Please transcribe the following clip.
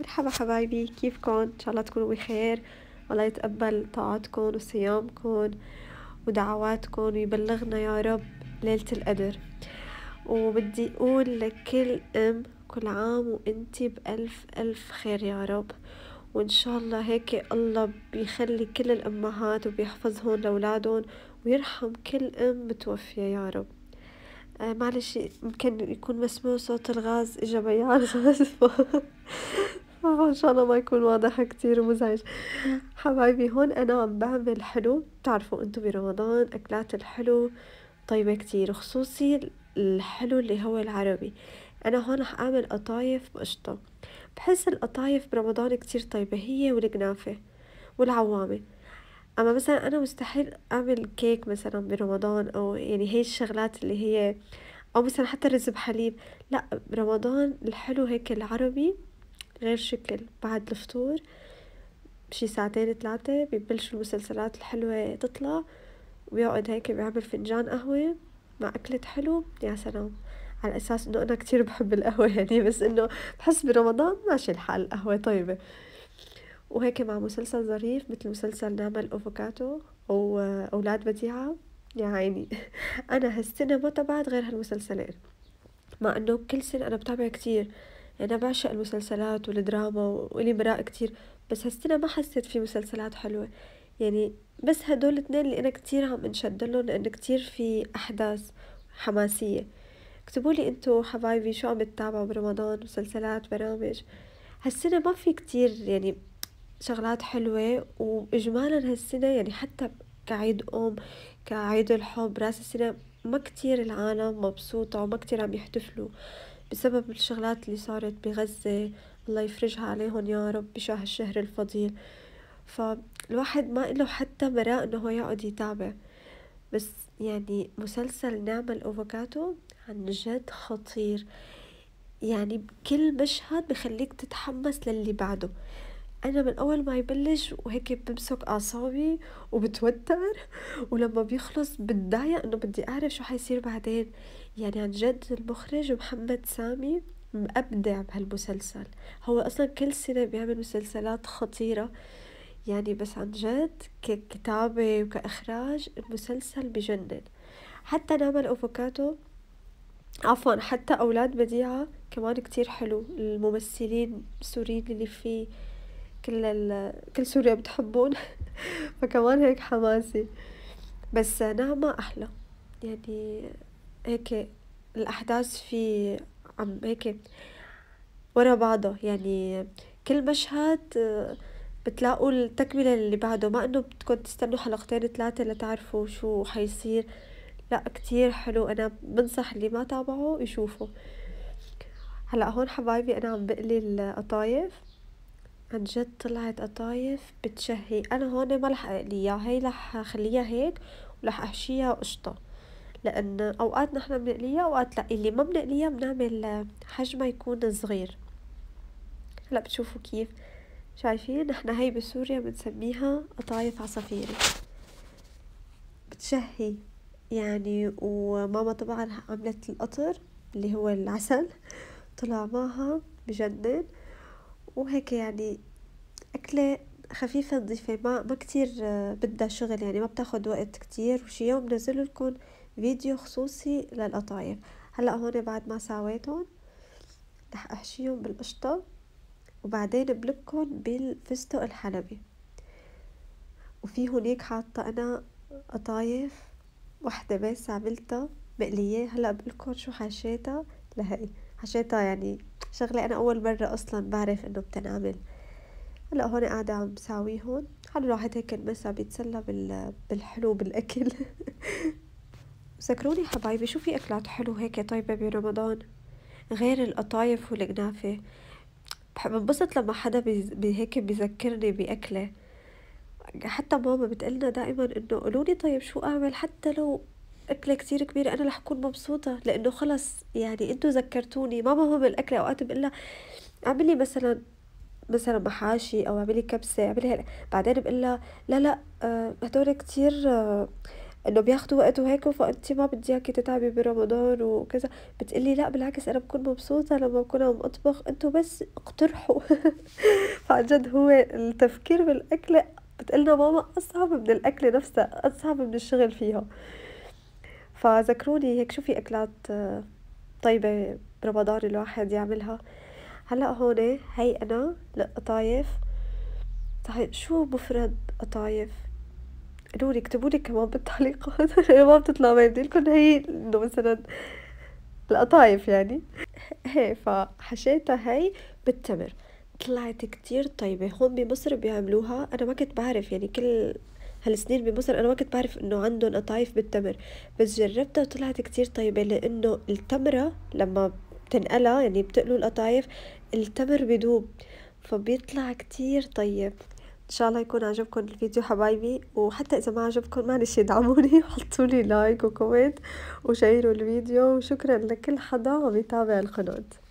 مرحبا حبايبي كيفكم ان شاء الله تكونوا بخير الله يتقبل طاعتكم وصيامكم ودعواتكم ويبلغنا يا رب ليلة القدر وبدي أقول لكل أم كل عام وأنتي بألف ألف خير يا رب وإن شاء الله هيك الله بيخلي كل الأمهات وبيحفظهم لأولادهم ويرحم كل أم متوفية يا رب آه معلش يمكن يكون مسموع صوت الغاز إجا بيان غاز ان شاء الله ما يكون واضح كتير ومزعج حبايبي هون انا عم بعمل حلو بتعرفوا انتم برمضان اكلات الحلو طيبة كتير خصوصي الحلو اللي هو العربي انا هون رح اعمل قطايف بقشطة بحس القطايف برمضان كتير طيبة هي والقنافة والعوامة اما مثلا انا مستحيل اعمل كيك مثلا برمضان او يعني هي الشغلات اللي هي او مثلا حتى رز بحليب لا برمضان الحلو هيك العربي غير شكل بعد الفطور بشي ساعتين ثلاثة ببلش المسلسلات الحلوة تطلع ويقعد هيك بيعمل فنجان قهوة مع أكلة حلو يا سلام على أساس إنه أنا كتير بحب القهوة يعني بس إنه بحس برمضان ماشي الحال القهوة طيبة وهيك مع مسلسل ظريف مثل مسلسل نعمل أوفوكاتو أو أولاد بديعة يا عيني أنا هالسنة ما تبعت غير هالمسلسلين مع إنه كل سنة أنا بتابع كتير أنا بعشق المسلسلات والدراما وإلي براء كتير بس هالسنة ما حسيت في مسلسلات حلوة يعني بس هدول الاثنين اللي أنا كتير عم انشد لهم كتير في أحداث حماسية اكتبوا لي انتو حبايبي شو عم تتابعوا برمضان مسلسلات برامج هالسنة ما في كتير يعني شغلات حلوة وإجمالا هالسنة يعني حتى كعيد أم كعيد الحب راس السنة ما كتير العالم مبسوطة وما كتير عم يحتفلوا بسبب الشغلات اللي صارت بغزة الله يفرجها عليهم يا رب بشهر الشهر الفضيل فالواحد ما إله حتى براء إنه هو يقعد يتابع بس يعني مسلسل نعمة الأوفوكاتو عن جد خطير يعني بكل مشهد بخليك تتحمس للي بعده انا من اول ما يبلش وهيك بمسك اعصابي وبتوتر ولما بيخلص بتضايق انه بدي اعرف شو حيصير بعدين يعني عن جد المخرج محمد سامي مبدع بهالمسلسل هو اصلا كل سنه بيعمل مسلسلات خطيره يعني بس عن جد ككتابة وكإخراج المسلسل بجنن حتى نعمل أفوكاتو عفوا حتى أولاد بديعة كمان كتير حلو الممثلين السوريين اللي فيه كل كل سوريا بتحبون فكمان هيك حماسي بس نعمة أحلى يعني هيك الأحداث في عم هيك ورا بعضه يعني كل مشهد آه، بتلاقوا التكملة اللي بعده ما انه بدكم تستنوا حلقتين ثلاثة لتعرفوا شو حيصير لا كتير حلو انا بنصح اللي ما تابعه يشوفه هلا هون حبايبي انا عم بقلي القطايف عن جد طلعت قطايف بتشهي انا هون ما رح اقليها هي رح اخليها هيك ورح احشيها قشطه لان اوقات نحن بنقليها اوقات لا اللي ما بنقليها بنعمل آه، حجمها يكون صغير هلا بتشوفوا كيف شايفين نحن هي بسوريا بنسميها قطايف عصافيري بتشهي يعني وماما طبعا عملت القطر اللي هو العسل طلع معها بجنن وهيك يعني أكلة خفيفة نظيفة ما ما كتير آه، بدها شغل يعني ما بتاخد وقت كتير وشي يوم نزل لكم فيديو خصوصي للقطايف هلا هون بعد ما ساويتهم رح احشيهم بالقشطة وبعدين بلبكن بالفستق الحلبي وفي هونيك حاطة أنا قطايف وحدة بس عملتها مقلية هلا بقلكن شو حشيتها لهي حشيتها يعني شغلة أنا أول مرة أصلا بعرف إنه بتنعمل هلا هون قاعدة عم بساوي هون حلو الواحد هيك المسا بيتسلى بالحلو بالأكل ذكروني حبايبي شو في أكلات حلوة هيك طيبة برمضان غير القطايف والقنافة بنبسط لما حدا بي هيك بيذكرني بأكلة حتى ماما بتقلنا دائما إنه قولوا طيب شو أعمل حتى لو اكله كتير كبيره انا رح اكون مبسوطه لانه خلص يعني انتم ذكرتوني ما مهم الاكله اوقات بقول لها اعملي مثلا مثلا محاشي او اعملي كبسه اعملي هيك بعدين بقول لها لا لا آه، هدول كتير آه، انه بياخذوا وقت وهيك فانت ما بدي اياكي تتعبي برمضان وكذا بتقلي لا بالعكس انا بكون مبسوطه لما بكون عم اطبخ انتم بس اقترحوا فعن جد هو التفكير بالاكله بتقلنا ماما اصعب من الاكله نفسها اصعب من الشغل فيها فذكروني هيك شو في اكلات آه، طيبه برمضان الواحد يعملها هلا هون هي انا لقطايف طيب شو مفرد قطايف قولوا لي اكتبوا لي كمان بالتعليقات ما بتطلع ما لكم هي انه مثلا القطايف يعني هي فحشيتها هي بالتمر طلعت كتير طيبة هون بمصر بيعملوها أنا ما كنت بعرف يعني كل هالسنين بمصر انا ما كنت بعرف انه عندهم قطايف بالتمر بس جربتها وطلعت كتير طيبه لانه التمره لما بتنقلها يعني بتقلوا القطايف التمر بدوب فبيطلع كتير طيب ان شاء الله يكون عجبكم الفيديو حبايبي وحتى اذا ما عجبكم معلش ادعموني وحطوا لي لايك وكومنت وشيروا الفيديو وشكرا لكل حدا عم يتابع القناه